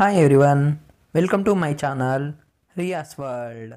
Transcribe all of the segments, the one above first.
hi everyone welcome to my channel Riya's world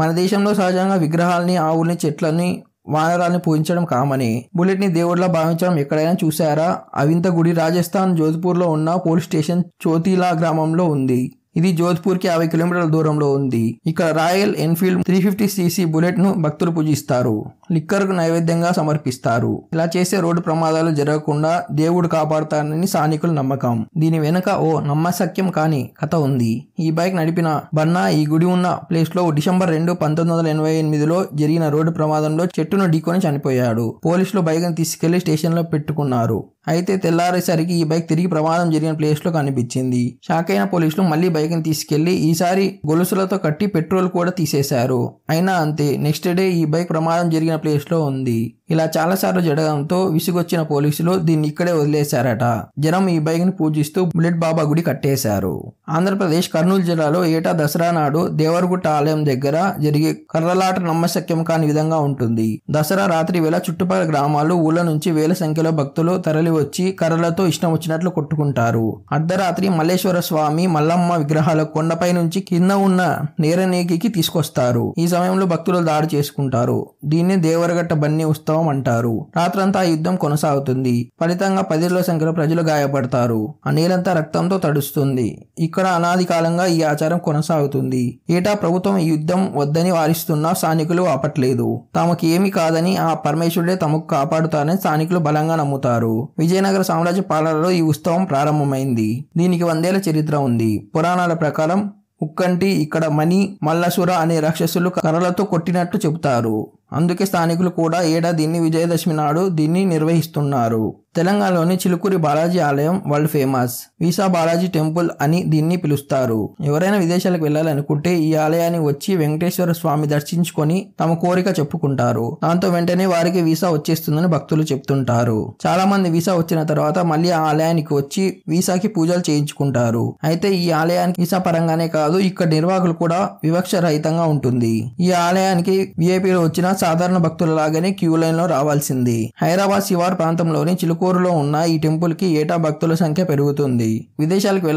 మన దేశంలో సహజంగా విగ్రహాలని ఆవుల్ని చెట్లని వానరాల్ని పూజించడం కామని బుల్లెట్ని దేవుడిలా భావించడం ఎక్కడైనా చూసారా అవింత గుడి రాజస్థాన్ జోధ్పూర్లో ఉన్న పోలీస్ స్టేషన్ చోతిలా గ్రామంలో ఉంది ఇది జోధ్పూర్ కి యాభై కిలోమీటర్ల దూరంలో ఉంది ఇక్కడ Royal Enfield three fifty CC Bullet ను భక్తులు పూజిస్తారు లిక్కర్కు నైవేద్యంగా సమర్పిస్తారు ఇలా చేసే రోడ్డు ప్రమాదాలు జరగకుండా దేవుడు కాపాడుతానని స్థానికుల నమ్మకం దీని వెనుక ఓ నమ్మశక్యం కాని కథ ఉంది ఈ బైక్ నడిపిన బన్నా ఈ గుడి ఉన్న ప్లేస్ లో డిసెంబర్ రెండు పంతొమ్మిది వందల ఎనభై ఎనిమిదిలో జరిగిన రోడ్డు ప్రమాదంలో చెట్టును ఢీకొని చనిపోయాడు పోలీసులు బైక్ను తీసుకెళ్లి స్టేషన్ లో పెట్టుకున్నారు అయితే తెల్లారేసరికి ఈ బైక్ తిరిగి ప్రమాదం జరిగిన ప్లేస్ లో కనిపించింది షాక్ అయిన పోలీసులు మళ్ళీ ని తీసుకెళ్లి ఈసారి గొలుసులతో కట్టి పెట్రోల్ కూడా తీసేశారు అయినా అంతే నెక్స్ట్ డే ఈ బైక్ ప్రమాదం జరిగిన ప్లేస్లో ఉంది ఇలా చాలాసార్లు జరగడంతో విసుగొచ్చిన పోలీసులు దీన్ని ఇక్కడే వదిలేశారట జనం ఈ బైక్ని పూజిస్తూ బుల్లెట్ బాబా గుడి కట్టేశారు ఆంధ్రప్రదేశ్ కర్నూలు జిల్లాలో ఏటా దసరా నాడు దేవరగుట్ట ఆలయం దగ్గర జరిగే కర్రలాట నమ్మశక్యం కాని విధంగా ఉంటుంది దసరా రాత్రి వేళ చుట్టుపక్కల గ్రామాలు ఊళ్ళ నుంచి వేల సంఖ్యలో భక్తులు తరలివచ్చి కర్రలతో ఇష్టం వచ్చినట్లు కొట్టుకుంటారు అర్ధరాత్రి మల్లేశ్వర స్వామి మల్లమ్మ విగ్రహాల కొండపై నుంచి కింద ఉన్న నేరనేకి తీసుకొస్తారు ఈ సమయంలో భక్తులు దాడి చేసుకుంటారు దీన్ని దేవరగట్ట బన్నీ ఉత్సవం యుద్ధం అంటారు రాత్రంతా యుద్ధం కొనసాగుతుంది ఫలితంగా పదిల సంఖ్యలో ప్రజలు గాయపడతారు ఆ నేలంతా రక్తంతో తడుస్తుంది ఇక్కడ అనాది కాలంగా ఈ ఆచారం కొనసాగుతుంది ఏటా ప్రభుత్వం ఈ యుద్ధం వద్దని వారిస్తున్నా స్థానికులు ఆపట్లేదు తమకి ఏమి కాదని ఆ పరమేశ్వరుడే తమకు కాపాడుతారని స్థానికులు బలంగా నమ్ముతారు విజయనగర సామ్రాజ్య పాలనలో ఈ ఉత్సవం ప్రారంభమైంది దీనికి వందేళ్ల చరిత్ర ఉంది పురాణాల ప్రకారం ఉక్కంటి ఇక్కడ మణి మల్లసుర అనే రాక్షసులు కర్రలతో కొట్టినట్లు చెబుతారు అందుకే స్థానికులు కూడా దీన్ని విజయదశమి నాడు దీన్ని నిర్వహిస్తున్నారు తెలంగాణలోని చిలుకూరి బాలాజీ ఆలయం world famous visa Balaji temple అని దీన్ని పిలుస్తారు ఎవరైనా విదేశాలకు వెళ్ళాలనుకుంటే ఈ ఆలయాన్ని వచ్చి వెంకటేశ్వర స్వామి దర్శించుకొని తమ కోరిక చెప్పుకుంటారు దాంతో వెంటనే వారికి వీసా వచ్చేస్తుందని భక్తులు చెప్తుంటారు చాలా మంది వీసా వచ్చిన తర్వాత మళ్ళీ ఆ ఆలయానికి వచ్చి వీసాకి పూజలు చేయించుకుంటారు అయితే ఈ ఆలయానికి వీసా పరంగానే కాదు ఇక్కడ నిర్వాహకులు కూడా వివక్ష రహితంగా ఉంటుంది ఈ ఆలయానికి విఐపీలు వచ్చిన సాధారణ భక్తుల లాగానే క్యూ లైన్ లో రావాల్సింది హైదరాబాద్ శివార్ ప్రాంతంలోని చిలుకు తుమ్కూరులో ఉన్న ఈ టెంపుల్కి ఏటా భక్తుల సంఖ్య పెరుగుతుంది విదేశాలకు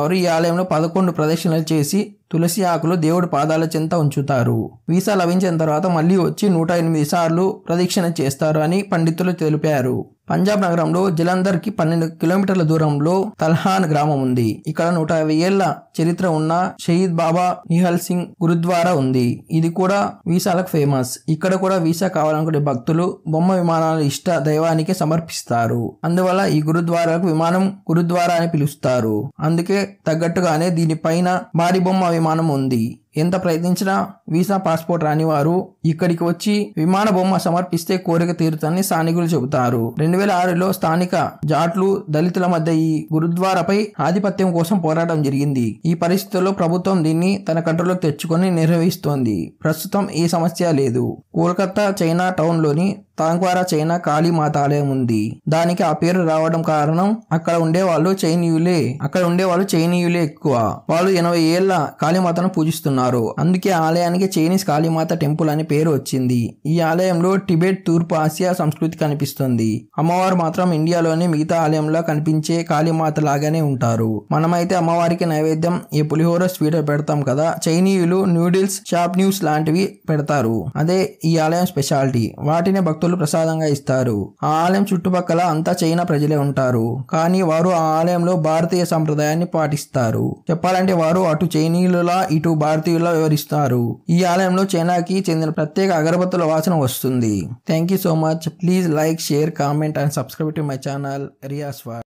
వారు ఈ ఆలయంలో పదకొండు ప్రదక్షిణలు చేసి తులసి ఆకులు దేవుడి పాదాల చెంత ఉంచుతారు వీసా లభించిన తర్వాత మళ్ళీ వచ్చి నూట ఎనిమిది సార్లు ప్రదక్షిణ చేస్తారు అని పండితులు తెలిపారు పంజాబ్ నగరంలో జలంధర్కి పన్నెండు కిలోమీటర్ల దూరంలో తల్హాన్ గ్రామం ఉంది ఇక్కడ నూట యాభై ఏళ్ల చరిత్ర ఉన్న షహీద్ బాబా నిహల్ సింగ్ గురుద్వారా ఉంది ఇది కూడా వీసాలకు ఫేమస్ ఇక్కడ కూడా వీసా కావాలనుకునే భక్తులు బొమ్మ విమానాలు ఇష్ట దైవానికి సమర్పిస్తారు అందువల్ల ఈ గురుద్వారాలకు విమానం గురుద్వారా అని పిలుస్తారు అందుకే తగ్గట్టుగానే దీనిపైన భారీ బొమ్మ విమానం ఉంది ఎంత ప్రయత్నించినా వీసా పాస్పోర్ట్ రాని వారు ఇక్కడికి వచ్చి విమాన బొమ్మ సమర్పిస్తే కోరిక తీరుతని స్థానికులు చెబుతారు రెండు వేల ఆరులో స్థానిక జాట్లు దళితుల మధ్య ఈ గురుద్వారాపై ఆధిపత్యం కోసం పోరాటం జరిగింది ఈ పరిస్థితుల్లో ప్రభుత్వం దీన్ని తన కంట్రోల్లో తెచ్చుకొని నిర్వహిస్తోంది ప్రస్తుతం ఏ సమస్య లేదు కోల్కతా చైనా టౌన్లోని తాంక్వారా చైనా కాళీమాత ఆలయం ఉంది దానికి ఆ పేరు రావడం కారణం అక్కడ ఉండేవాళ్ళు చైనీయులే అక్కడ ఉండేవాళ్ళు చైనీయులే ఎక్కువ వాళ్ళు ఎనభై ఏళ్ల కాళీమాతను పూజిస్తున్నారు ఉన్నారు అందుకే ఆలయానికి చైనీస్ కాళీమాత టెంపుల్ అని పేరు వచ్చింది ఈ ఆలయంలో టిబెట్ తూర్పు ఆసియా సంస్కృతి కనిపిస్తుంది అమ్మవారు మాత్రం ఇండియాలోని మిగతా ఆలయంలో కనిపించే కాళీమాత లాగానే ఉంటారు మనమైతే అమ్మవారికి నైవేద్యం ఈ పులిహోర స్వీటర్ పెడతాం కదా చైనీయులు నూడిల్స్ షాప్ న్యూస్ లాంటివి పెడతారు అదే ఈ ఆలయం స్పెషాలిటీ వాటిని భక్తులు ప్రసాదంగా ఇస్తారు ఆ ఆలయం చుట్టుపక్కల అంతా చైనా ప్రజలే ఉంటారు కానీ వారు ఆ ఆలయంలో భారతీయ సంప్రదాయాన్ని పాటిస్తారు చెప్పాలంటే వారు అటు చైనీయులలా ఇటు భారతీయ వీడియోలో వివరిస్తారు ఈ ఆలయంలో చైనాకి చెందిన ప్రత్యేక అగరబత్తుల వాసన వస్తుంది thank you so much please like share comment and subscribe to my channel రియాస్వా